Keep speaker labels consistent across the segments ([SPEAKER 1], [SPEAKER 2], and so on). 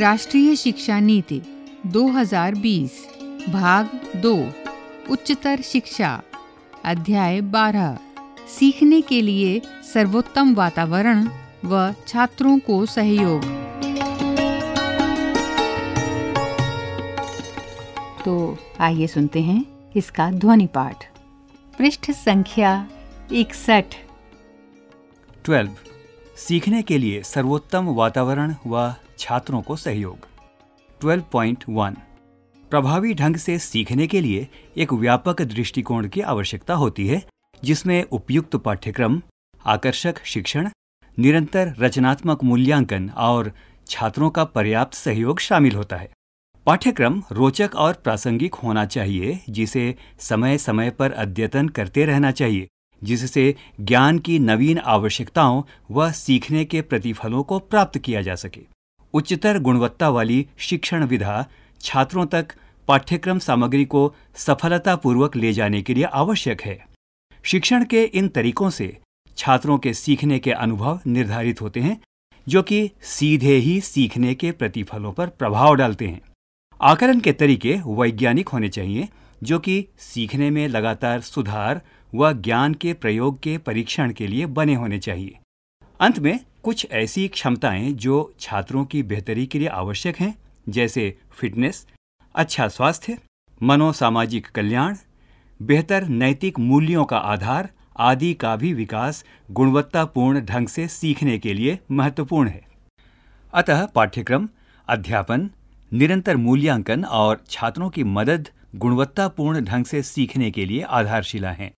[SPEAKER 1] राष्ट्रीय शिक्षा नीति 2020 भाग 2 उच्चतर शिक्षा अध्याय 12 सीखने के लिए सर्वोत्तम वातावरण व छात्रों को सहयोग तो आइए सुनते हैं इसका ध्वनि पाठ पृष्ठ संख्या इकसठ
[SPEAKER 2] ट्वेल्व सीखने के लिए सर्वोत्तम वातावरण व वा छात्रों को सहयोग 12.1 प्रभावी ढंग से सीखने के लिए एक व्यापक दृष्टिकोण की आवश्यकता होती है जिसमें उपयुक्त पाठ्यक्रम आकर्षक शिक्षण निरंतर रचनात्मक मूल्यांकन और छात्रों का पर्याप्त सहयोग शामिल होता है पाठ्यक्रम रोचक और प्रासंगिक होना चाहिए जिसे समय समय पर अद्यतन करते रहना चाहिए जिससे ज्ञान की नवीन आवश्यकताओं व सीखने के प्रतिफलों को प्राप्त किया जा सके उच्चतर गुणवत्ता वाली शिक्षण विधा छात्रों तक पाठ्यक्रम सामग्री को सफलतापूर्वक ले जाने के लिए आवश्यक है शिक्षण के इन तरीकों से छात्रों के सीखने के अनुभव निर्धारित होते हैं जो कि सीधे ही सीखने के प्रतिफलों पर प्रभाव डालते हैं आकलन के तरीके वैज्ञानिक होने चाहिए जो कि सीखने में लगातार सुधार व ज्ञान के प्रयोग के परीक्षण के लिए बने होने चाहिए अंत में कुछ ऐसी क्षमताएं जो छात्रों की बेहतरी के लिए आवश्यक हैं जैसे फिटनेस अच्छा स्वास्थ्य मनोसामाजिक कल्याण बेहतर नैतिक मूल्यों का आधार आदि का भी विकास गुणवत्तापूर्ण ढंग से सीखने के लिए महत्वपूर्ण है अतः पाठ्यक्रम अध्यापन निरंतर मूल्यांकन और छात्रों की मदद गुणवत्तापूर्ण ढंग से सीखने के लिए आधारशिला हैं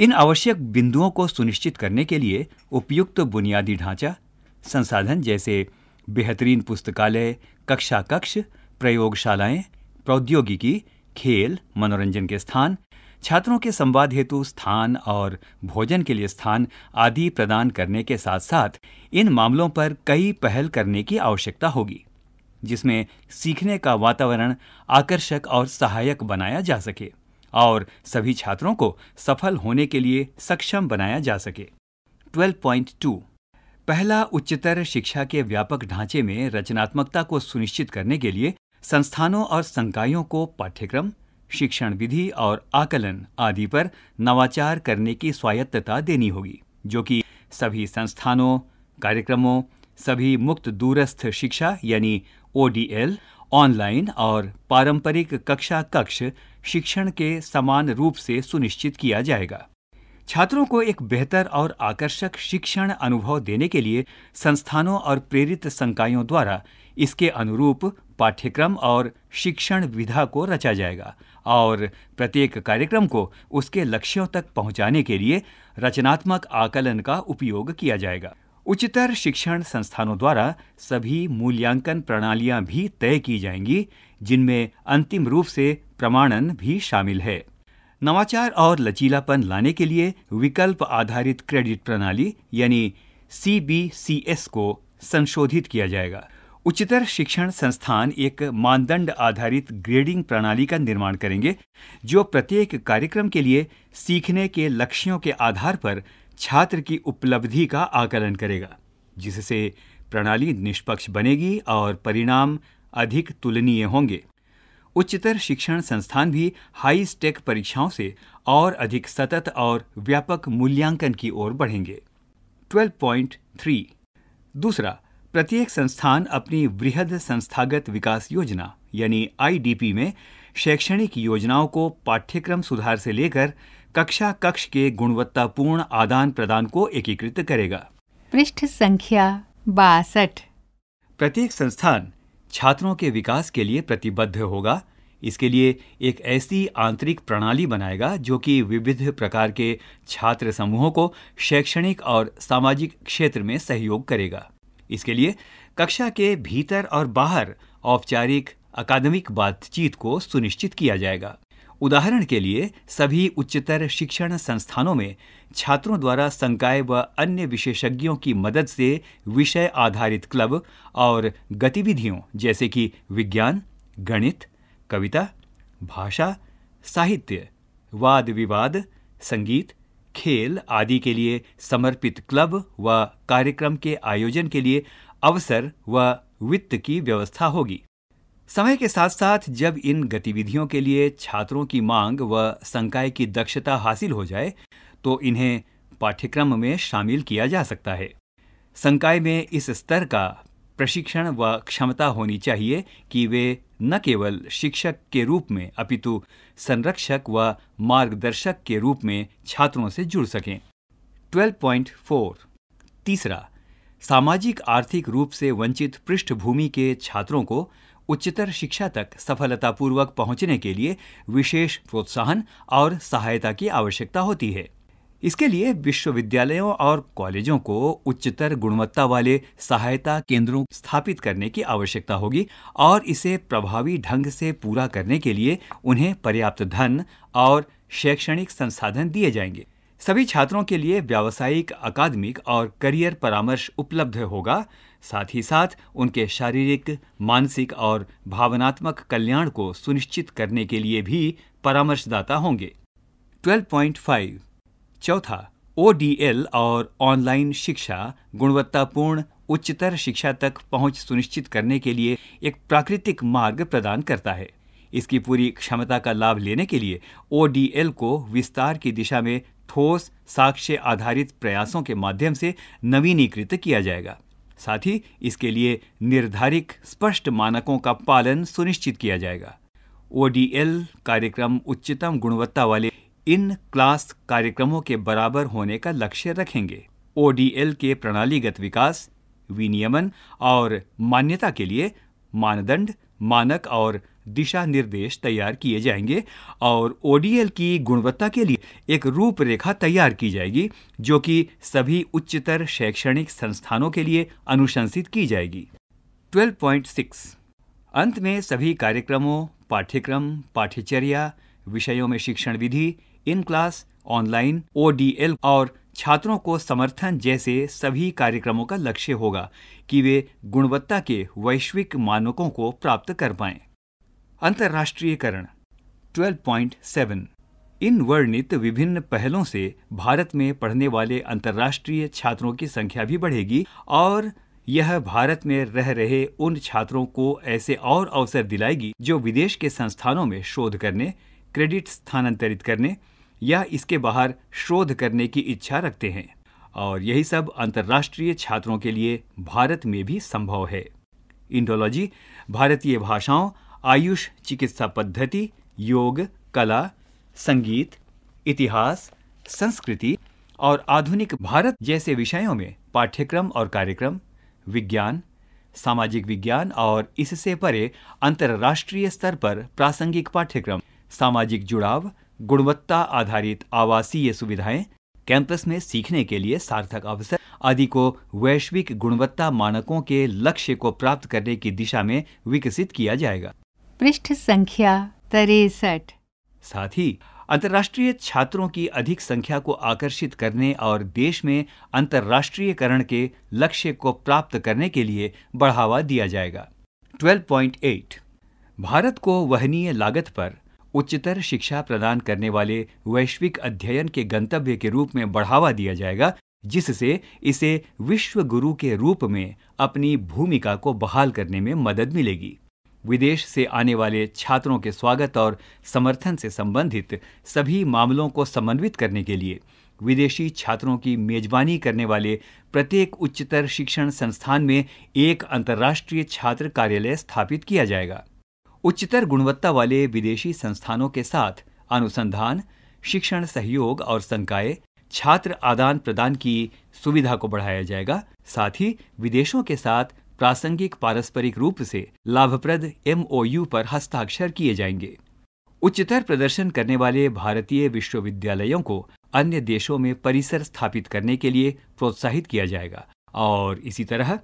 [SPEAKER 2] इन आवश्यक बिंदुओं को सुनिश्चित करने के लिए उपयुक्त बुनियादी ढांचा संसाधन जैसे बेहतरीन पुस्तकालय कक्षा कक्ष प्रयोगशालाएं प्रौद्योगिकी खेल मनोरंजन के स्थान छात्रों के संवाद हेतु स्थान और भोजन के लिए स्थान आदि प्रदान करने के साथ साथ इन मामलों पर कई पहल करने की आवश्यकता होगी जिसमें सीखने का वातावरण आकर्षक और सहायक बनाया जा सके और सभी छात्रों को सफल होने के लिए सक्षम बनाया जा सके 12.2 पहला उच्चतर शिक्षा के व्यापक ढांचे में रचनात्मकता को सुनिश्चित करने के लिए संस्थानों और संकायों को पाठ्यक्रम शिक्षण विधि और आकलन आदि पर नवाचार करने की स्वायत्तता देनी होगी जो कि सभी संस्थानों कार्यक्रमों सभी मुक्त दूरस्थ शिक्षा यानी ओ ऑनलाइन और पारंपरिक कक्षा कक्ष शिक्षण के समान रूप से सुनिश्चित किया जाएगा छात्रों को एक बेहतर और आकर्षक शिक्षण अनुभव देने के लिए संस्थानों और प्रेरित संकायों द्वारा इसके अनुरूप पाठ्यक्रम और शिक्षण विधा को रचा जाएगा और प्रत्येक कार्यक्रम को उसके लक्ष्यों तक पहुंचाने के लिए रचनात्मक आकलन का उपयोग किया जाएगा उच्चतर शिक्षण संस्थानों द्वारा सभी मूल्यांकन प्रणालियां भी तय की जाएंगी जिनमें अंतिम रूप से प्रमाणन भी शामिल है नवाचार और लचीलापन लाने के लिए विकल्प आधारित क्रेडिट प्रणाली यानी सी को संशोधित किया जाएगा उच्चतर शिक्षण संस्थान एक मानदंड आधारित ग्रेडिंग प्रणाली का निर्माण करेंगे जो प्रत्येक कार्यक्रम के लिए सीखने के लक्ष्यों के आधार पर छात्र की उपलब्धि का आकलन करेगा जिससे प्रणाली निष्पक्ष बनेगी और परिणाम अधिक तुलनीय होंगे उच्चतर शिक्षण संस्थान भी हाई स्टेक परीक्षाओं से और अधिक सतत और व्यापक मूल्यांकन की ओर बढ़ेंगे 12.3 दूसरा प्रत्येक संस्थान अपनी वृहद संस्थागत विकास योजना यानी आईडीपी में शैक्षणिक योजनाओं को पाठ्यक्रम सुधार से लेकर कक्षा कक्ष के गुणवत्तापूर्ण आदान प्रदान को एकीकृत करेगा
[SPEAKER 1] पृष्ठ संख्या बासठ
[SPEAKER 2] प्रत्येक संस्थान छात्रों के विकास के लिए प्रतिबद्ध होगा इसके लिए एक ऐसी आंतरिक प्रणाली बनाएगा जो कि विविध प्रकार के छात्र समूहों को शैक्षणिक और सामाजिक क्षेत्र में सहयोग करेगा इसके लिए कक्षा के भीतर और बाहर औपचारिक अकादमिक बातचीत को सुनिश्चित किया जाएगा उदाहरण के लिए सभी उच्चतर शिक्षण संस्थानों में छात्रों द्वारा संकाय व अन्य विशेषज्ञों की मदद से विषय आधारित क्लब और गतिविधियों जैसे कि विज्ञान गणित कविता भाषा साहित्य वाद विवाद संगीत खेल आदि के लिए समर्पित क्लब व कार्यक्रम के आयोजन के लिए अवसर व वित्त की व्यवस्था होगी समय के साथ साथ जब इन गतिविधियों के लिए छात्रों की मांग व संकाय की दक्षता हासिल हो जाए तो इन्हें पाठ्यक्रम में शामिल किया जा सकता है संकाय में इस स्तर का प्रशिक्षण व क्षमता होनी चाहिए कि वे न केवल शिक्षक के रूप में अपितु संरक्षक व मार्गदर्शक के रूप में छात्रों से जुड़ सकें 12.4 तीसरा सामाजिक आर्थिक रूप से वंचित पृष्ठभूमि के छात्रों को उच्चतर शिक्षा तक सफलतापूर्वक पहुंचने के लिए विशेष प्रोत्साहन और सहायता की आवश्यकता होती है इसके लिए विश्वविद्यालयों और कॉलेजों को उच्चतर गुणवत्ता वाले सहायता केंद्रों स्थापित करने की आवश्यकता होगी और इसे प्रभावी ढंग से पूरा करने के लिए उन्हें पर्याप्त धन और शैक्षणिक संसाधन दिए जाएंगे सभी छात्रों के लिए व्यावसायिक अकादमिक और करियर परामर्श उपलब्ध होगा साथ ही साथ उनके शारीरिक मानसिक और भावनात्मक कल्याण को सुनिश्चित करने के लिए भी परामर्शदाता होंगे 12.5 चौथा ओडीएल और ऑनलाइन शिक्षा गुणवत्तापूर्ण उच्चतर शिक्षा तक पहुंच सुनिश्चित करने के लिए एक प्राकृतिक मार्ग प्रदान करता है इसकी पूरी क्षमता का लाभ लेने के लिए ओ को विस्तार की दिशा में ठोस साक्ष्य आधारित प्रयासों के माध्यम से नवीनीकृत किया जाएगा साथ ही इसके लिए निर्धारित स्पष्ट मानकों का पालन सुनिश्चित किया जाएगा ओ कार्यक्रम उच्चतम गुणवत्ता वाले इन क्लास कार्यक्रमों के बराबर होने का लक्ष्य रखेंगे ओ के प्रणालीगत विकास विनियमन और मान्यता के लिए मानदंड मानक और दिशा निर्देश तैयार किए जाएंगे और ओडीएल की गुणवत्ता के लिए एक रूपरेखा तैयार की जाएगी जो कि सभी उच्चतर शैक्षणिक संस्थानों के लिए अनुशंसित की जाएगी 12.6 अंत में सभी कार्यक्रमों पाठ्यक्रम पाठ्यचर्या विषयों में शिक्षण विधि इन क्लास ऑनलाइन ओडीएल और छात्रों को समर्थन जैसे सभी कार्यक्रमों का लक्ष्य होगा कि वे गुणवत्ता के वैश्विक मानकों को प्राप्त कर पाए अंतर्राष्ट्रीयकरण 12.7 इन वर्णित विभिन्न पहलों से भारत में पढ़ने वाले अंतर्राष्ट्रीय छात्रों की संख्या भी बढ़ेगी और यह भारत में रह रहे उन छात्रों को ऐसे और अवसर दिलाएगी जो विदेश के संस्थानों में शोध करने क्रेडिट स्थानांतरित करने या इसके बाहर शोध करने की इच्छा रखते हैं और यही सब अंतर्राष्ट्रीय छात्रों के लिए भारत में भी संभव है इंडोलॉजी भारतीय भाषाओं आयुष चिकित्सा पद्धति योग कला संगीत इतिहास संस्कृति और आधुनिक भारत जैसे विषयों में पाठ्यक्रम और कार्यक्रम विज्ञान सामाजिक विज्ञान और इससे परे अंतर्राष्ट्रीय स्तर पर प्रासंगिक पाठ्यक्रम सामाजिक जुड़ाव गुणवत्ता आधारित आवासीय सुविधाएं कैंपस में सीखने के लिए सार्थक अवसर आदि को वैश्विक गुणवत्ता मानकों के लक्ष्य को प्राप्त करने की दिशा में विकसित किया जाएगा
[SPEAKER 1] पृष्ठ संख्या तिरसठ
[SPEAKER 2] साथ ही अंतर्राष्ट्रीय छात्रों की अधिक संख्या को आकर्षित करने और देश में अंतर्राष्ट्रीयकरण के लक्ष्य को प्राप्त करने के लिए बढ़ावा दिया जाएगा 12.8 भारत को वहनीय लागत पर उच्चतर शिक्षा प्रदान करने वाले वैश्विक अध्ययन के गंतव्य के रूप में बढ़ावा दिया जाएगा जिससे इसे विश्व गुरु के रूप में अपनी भूमिका को बहाल करने में मदद मिलेगी विदेश से आने वाले छात्रों के स्वागत और समर्थन से संबंधित सभी मामलों को समन्वित करने के लिए विदेशी छात्रों की मेजबानी करने वाले प्रत्येक उच्चतर शिक्षण संस्थान में एक अंतर्राष्ट्रीय छात्र कार्यालय स्थापित किया जाएगा उच्चतर गुणवत्ता वाले विदेशी संस्थानों के साथ अनुसंधान शिक्षण सहयोग और संकाय छात्र आदान प्रदान की सुविधा को बढ़ाया जाएगा साथ ही विदेशों के साथ प्रासंगिक पारस्परिक रूप से लाभप्रद एमओयू पर हस्ताक्षर किए जाएंगे उच्चतर प्रदर्शन करने वाले भारतीय विश्वविद्यालयों को अन्य देशों में परिसर स्थापित करने के लिए प्रोत्साहित किया जाएगा और इसी तरह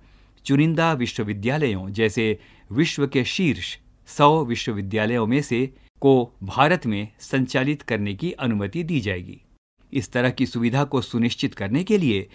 [SPEAKER 2] चुनिंदा विश्वविद्यालयों जैसे विश्व के शीर्ष सौ विश्वविद्यालयों में से को भारत में संचालित करने की अनुमति दी जाएगी इस तरह की सुविधा को सुनिश्चित करने के लिए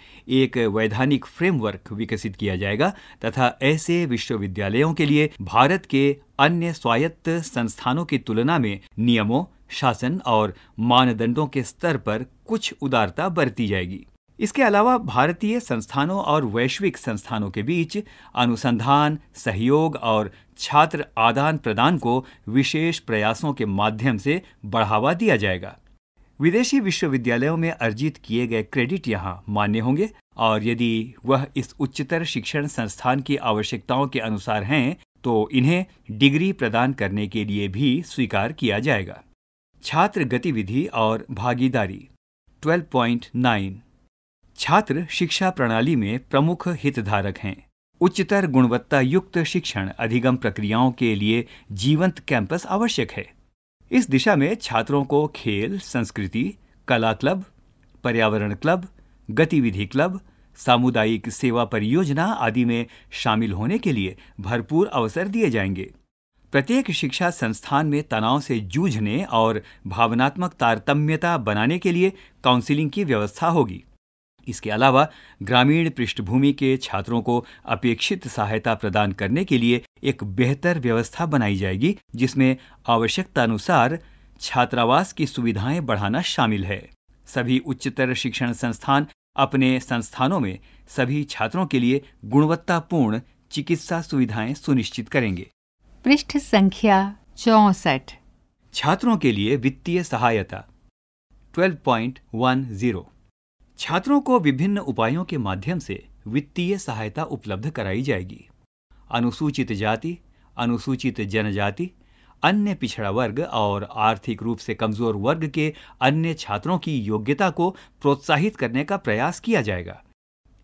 [SPEAKER 2] एक वैधानिक फ्रेमवर्क विकसित किया जाएगा तथा ऐसे विश्वविद्यालयों के लिए भारत के अन्य स्वायत्त संस्थानों की तुलना में नियमों शासन और मानदंडों के स्तर पर कुछ उदारता बरती जाएगी इसके अलावा भारतीय संस्थानों और वैश्विक संस्थानों के बीच अनुसंधान सहयोग और छात्र आदान प्रदान को विशेष प्रयासों के माध्यम से बढ़ावा दिया जाएगा विदेशी विश्वविद्यालयों में अर्जित किए गए क्रेडिट यहाँ मान्य होंगे और यदि वह इस उच्चतर शिक्षण संस्थान की आवश्यकताओं के अनुसार हैं तो इन्हें डिग्री प्रदान करने के लिए भी स्वीकार किया जाएगा छात्र गतिविधि और भागीदारी 12.9 छात्र शिक्षा प्रणाली में प्रमुख हितधारक हैं उच्चतर गुणवत्ता युक्त शिक्षण अधिगम प्रक्रियाओं के लिए जीवंत कैंपस आवश्यक है इस दिशा में छात्रों को खेल संस्कृति कला क्लब पर्यावरण क्लब गतिविधि क्लब सामुदायिक सेवा परियोजना आदि में शामिल होने के लिए भरपूर अवसर दिए जाएंगे प्रत्येक शिक्षा संस्थान में तनाव से जूझने और भावनात्मक तारतम्यता बनाने के लिए काउंसिलिंग की व्यवस्था होगी इसके अलावा ग्रामीण पृष्ठभूमि के छात्रों को अपेक्षित सहायता प्रदान करने के लिए एक बेहतर व्यवस्था बनाई जाएगी जिसमें आवश्यकतानुसार छात्रावास की सुविधाएं बढ़ाना शामिल है सभी उच्चतर शिक्षण संस्थान अपने संस्थानों में सभी छात्रों के लिए गुणवत्तापूर्ण चिकित्सा सुविधाएं सुनिश्चित करेंगे
[SPEAKER 1] पृष्ठ संख्या चौसठ
[SPEAKER 2] छात्रों के लिए वित्तीय सहायता 12.10 छात्रों को विभिन्न उपायों के माध्यम से वित्तीय सहायता उपलब्ध कराई जाएगी अनुसूचित जाति अनुसूचित जनजाति अन्य पिछड़ा वर्ग और आर्थिक रूप से कमजोर वर्ग के अन्य छात्रों की योग्यता को प्रोत्साहित करने का प्रयास किया जाएगा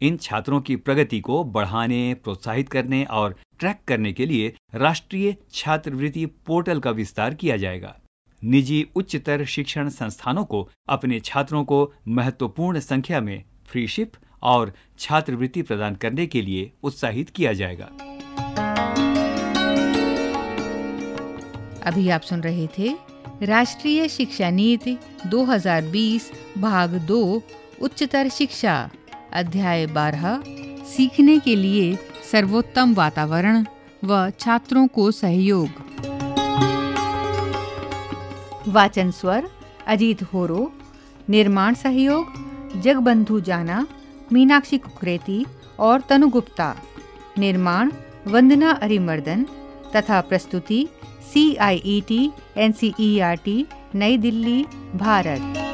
[SPEAKER 2] इन छात्रों की प्रगति को बढ़ाने प्रोत्साहित करने और ट्रैक करने के लिए राष्ट्रीय छात्रवृत्ति पोर्टल का विस्तार किया जाएगा निजी उच्चतर शिक्षण संस्थानों को अपने छात्रों को महत्वपूर्ण संख्या में फ्रीशिप और छात्रवृत्ति प्रदान करने के लिए उत्साहित किया जाएगा
[SPEAKER 1] अभी आप सुन रहे थे राष्ट्रीय शिक्षा नीति 2020 भाग दो उच्चतर शिक्षा अध्याय 12 सीखने के लिए सर्वोत्तम वातावरण व वा छात्रों को सहयोग वाचन स्वर अजीत होरो निर्माण सहयोग जगबंधु जाना मीनाक्षी कुकरेती और तनु गुप्ता निर्माण वंदना अरिमर्दन तथा प्रस्तुति C I E T N C E R T Nai Delhi
[SPEAKER 2] Bharat